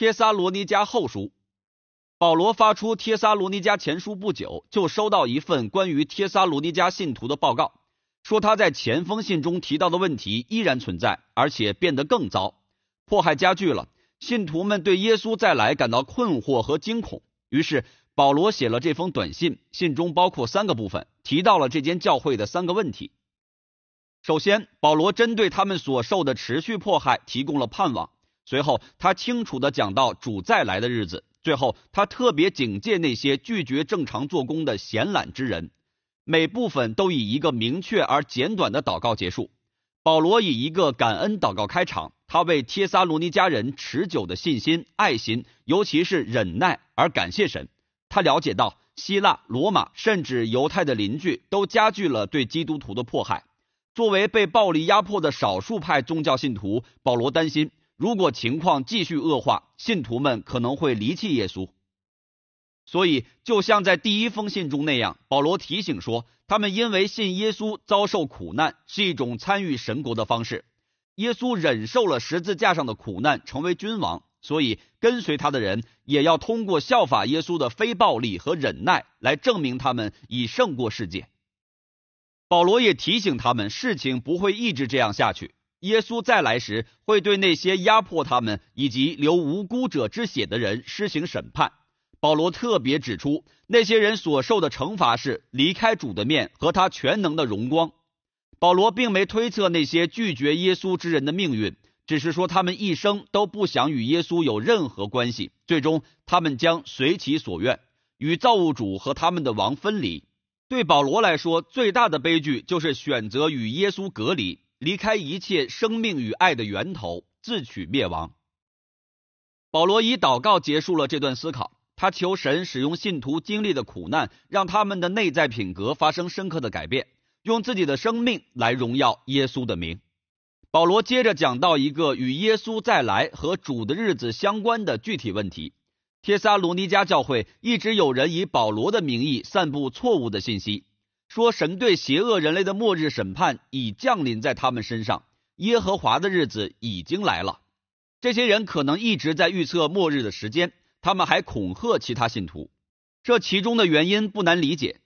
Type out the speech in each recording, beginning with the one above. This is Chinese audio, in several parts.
帖撒罗尼迦后书，保罗发出帖撒罗尼迦前书不久，就收到一份关于帖撒罗尼迦信徒的报告，说他在前封信中提到的问题依然存在，而且变得更糟，迫害加剧了，信徒们对耶稣再来感到困惑和惊恐。于是保罗写了这封短信，信中包括三个部分，提到了这间教会的三个问题。首先，保罗针对他们所受的持续迫害提供了盼望。随后，他清楚的讲到主再来的日子。最后，他特别警戒那些拒绝正常做工的闲懒之人。每部分都以一个明确而简短的祷告结束。保罗以一个感恩祷告开场，他为帖撒罗尼家人持久的信心、爱心，尤其是忍耐而感谢神。他了解到希腊、罗马甚至犹太的邻居都加剧了对基督徒的迫害。作为被暴力压迫的少数派宗教信徒，保罗担心。如果情况继续恶化，信徒们可能会离弃耶稣。所以，就像在第一封信中那样，保罗提醒说，他们因为信耶稣遭受苦难，是一种参与神国的方式。耶稣忍受了十字架上的苦难，成为君王，所以跟随他的人也要通过效法耶稣的非暴力和忍耐，来证明他们已胜过世界。保罗也提醒他们，事情不会一直这样下去。耶稣再来时，会对那些压迫他们以及流无辜者之血的人施行审判。保罗特别指出，那些人所受的惩罚是离开主的面和他全能的荣光。保罗并没推测那些拒绝耶稣之人的命运，只是说他们一生都不想与耶稣有任何关系，最终他们将随其所愿，与造物主和他们的王分离。对保罗来说，最大的悲剧就是选择与耶稣隔离。离开一切生命与爱的源头，自取灭亡。保罗以祷告结束了这段思考，他求神使用信徒经历的苦难，让他们的内在品格发生深刻的改变，用自己的生命来荣耀耶稣的名。保罗接着讲到一个与耶稣再来和主的日子相关的具体问题：帖撒罗尼迦教会一直有人以保罗的名义散布错误的信息。说神对邪恶人类的末日审判已降临在他们身上，耶和华的日子已经来了。这些人可能一直在预测末日的时间，他们还恐吓其他信徒。这其中的原因不难理解，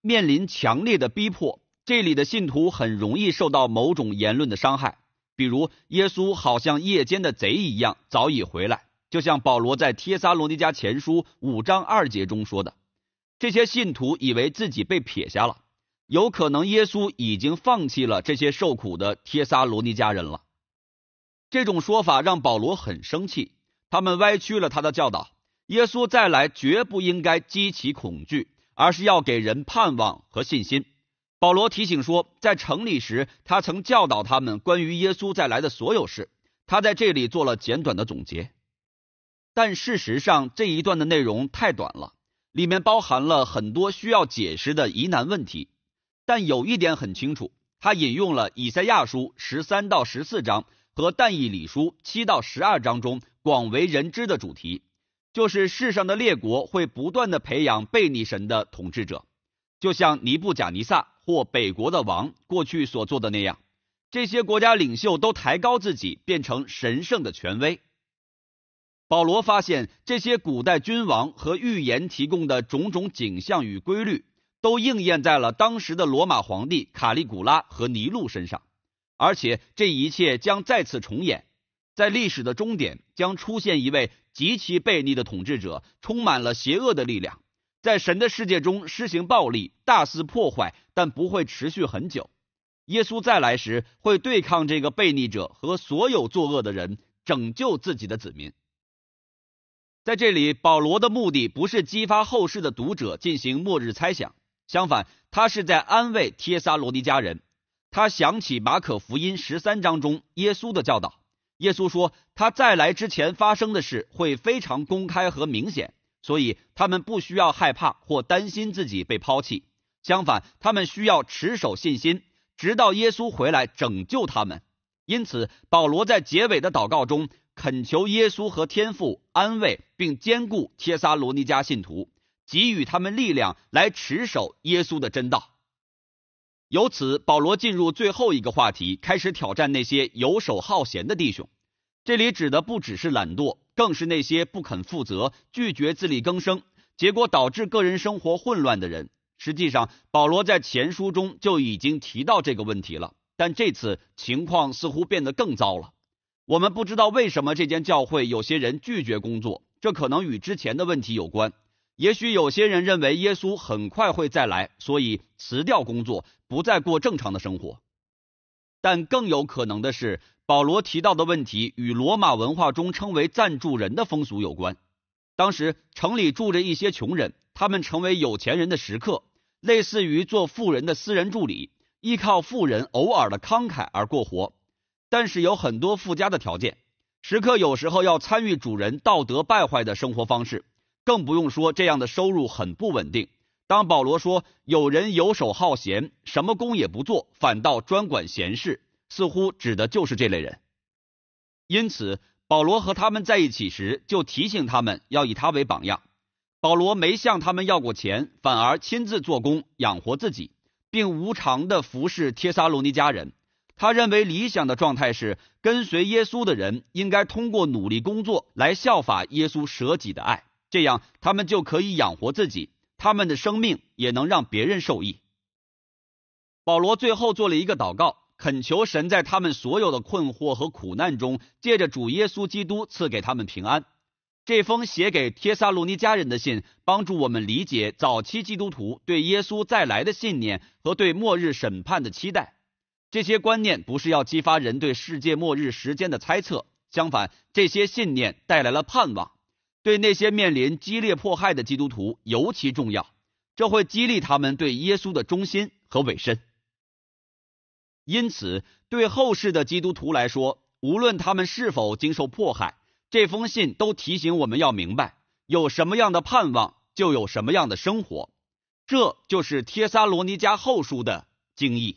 面临强烈的逼迫，这里的信徒很容易受到某种言论的伤害，比如耶稣好像夜间的贼一样早已回来，就像保罗在帖撒罗尼迦前书五章二节中说的，这些信徒以为自己被撇下了。有可能耶稣已经放弃了这些受苦的帖撒罗尼家人了。这种说法让保罗很生气，他们歪曲了他的教导。耶稣再来绝不应该激起恐惧，而是要给人盼望和信心。保罗提醒说，在城里时他曾教导他们关于耶稣再来的所有事，他在这里做了简短的总结。但事实上，这一段的内容太短了，里面包含了很多需要解释的疑难问题。但有一点很清楚，他引用了以赛亚书十三到十四章和但以理书七到十二章中广为人知的主题，就是世上的列国会不断的培养贝尼神的统治者，就像尼布甲尼撒或北国的王过去所做的那样。这些国家领袖都抬高自己，变成神圣的权威。保罗发现这些古代君王和预言提供的种种景象与规律。都应验在了当时的罗马皇帝卡利古拉和尼禄身上，而且这一切将再次重演，在历史的终点将出现一位极其悖逆的统治者，充满了邪恶的力量，在神的世界中施行暴力、大肆破坏，但不会持续很久。耶稣再来时会对抗这个悖逆者和所有作恶的人，拯救自己的子民。在这里，保罗的目的不是激发后世的读者进行末日猜想。相反，他是在安慰帖撒罗尼迦人。他想起马可福音十三章中耶稣的教导。耶稣说，他在来之前发生的事会非常公开和明显，所以他们不需要害怕或担心自己被抛弃。相反，他们需要持守信心，直到耶稣回来拯救他们。因此，保罗在结尾的祷告中恳求耶稣和天父安慰并坚固帖撒罗尼迦信徒。给予他们力量来持守耶稣的真道。由此，保罗进入最后一个话题，开始挑战那些游手好闲的弟兄。这里指的不只是懒惰，更是那些不肯负责、拒绝自力更生，结果导致个人生活混乱的人。实际上，保罗在前书中就已经提到这个问题了，但这次情况似乎变得更糟了。我们不知道为什么这间教会有些人拒绝工作，这可能与之前的问题有关。也许有些人认为耶稣很快会再来，所以辞掉工作，不再过正常的生活。但更有可能的是，保罗提到的问题与罗马文化中称为“赞助人”的风俗有关。当时城里住着一些穷人，他们成为有钱人的食客，类似于做富人的私人助理，依靠富人偶尔的慷慨而过活。但是有很多附加的条件，食客有时候要参与主人道德败坏的生活方式。更不用说这样的收入很不稳定。当保罗说有人游手好闲，什么工也不做，反倒专管闲事，似乎指的就是这类人。因此，保罗和他们在一起时，就提醒他们要以他为榜样。保罗没向他们要过钱，反而亲自做工养活自己，并无偿的服侍帖撒罗尼家人。他认为理想的状态是，跟随耶稣的人应该通过努力工作来效法耶稣舍己的爱。这样，他们就可以养活自己，他们的生命也能让别人受益。保罗最后做了一个祷告，恳求神在他们所有的困惑和苦难中，借着主耶稣基督赐给他们平安。这封写给帖撒罗尼家人的信，帮助我们理解早期基督徒对耶稣再来的信念和对末日审判的期待。这些观念不是要激发人对世界末日时间的猜测，相反，这些信念带来了盼望。对那些面临激烈迫害的基督徒尤其重要，这会激励他们对耶稣的忠心和委身。因此，对后世的基督徒来说，无论他们是否经受迫害，这封信都提醒我们要明白：有什么样的盼望，就有什么样的生活。这就是《帖撒罗尼迦后书》的经义。